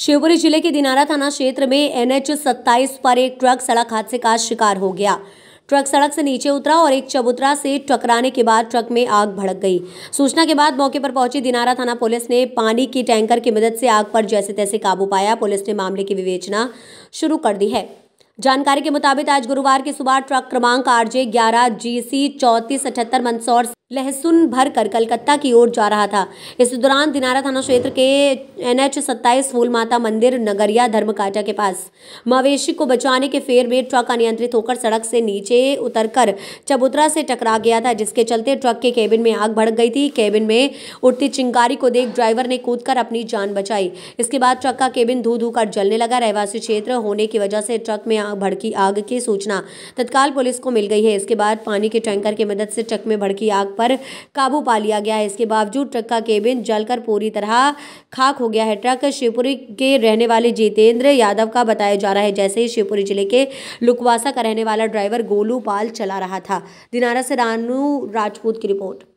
शिवपुरी जिले के दिनारा थाना क्षेत्र में एनएच 27 पर एक ट्रक सड़क हादसे का शिकार हो गया ट्रक सड़क से नीचे उतरा और एक चबूतरा से टकराने के बाद ट्रक में आग भड़क गई सूचना के बाद मौके पर पहुंची दिनारा थाना पुलिस ने पानी की टैंकर की मदद से आग पर जैसे तैसे काबू पाया पुलिस ने मामले की विवेचना शुरू कर दी है जानकारी के मुताबिक आज गुरुवार की सुबह ट्रक क्रमांक आरजे ग्यारह जी सी चौंतीस अठहत्तर मंदसौर लहसुन भर कर कलकत्ता की ओर जा रहा था इस दौरान दिनारा थाना क्षेत्र के एन एच सत्ताईस फूल माता मंदिर नगरिया धर्मकाटा के पास मवेशी को बचाने के फेर में ट्रक अनियंत्रित होकर सड़क से नीचे उतरकर चबूतरा से टकरा गया था जिसके चलते ट्रक के केबिन में आग भड़क गई थी केबिन में उठती चिंगारी को देख ड्राइवर ने कूद अपनी जान बचाई इसके बाद ट्रक का केबिन धू धू कर जलने लगा रहवासी क्षेत्र होने की वजह से ट्रक में आग भड़की आग की सूचना तत्काल पुलिस को मिल गई है इसके बाद पानी के टैंकर की मदद से ट्रक में भड़की आग पर काबू पा लिया गया है इसके बावजूद ट्रक का केबिन जलकर पूरी तरह खाक हो गया है ट्रक शिवपुरी के रहने वाले जितेंद्र यादव का बताया जा रहा है जैसे ही शिवपुरी जिले के लुकवासा का रहने वाला ड्राइवर गोलू पाल चला रहा था दिनारा से रानू राजपूत की रिपोर्ट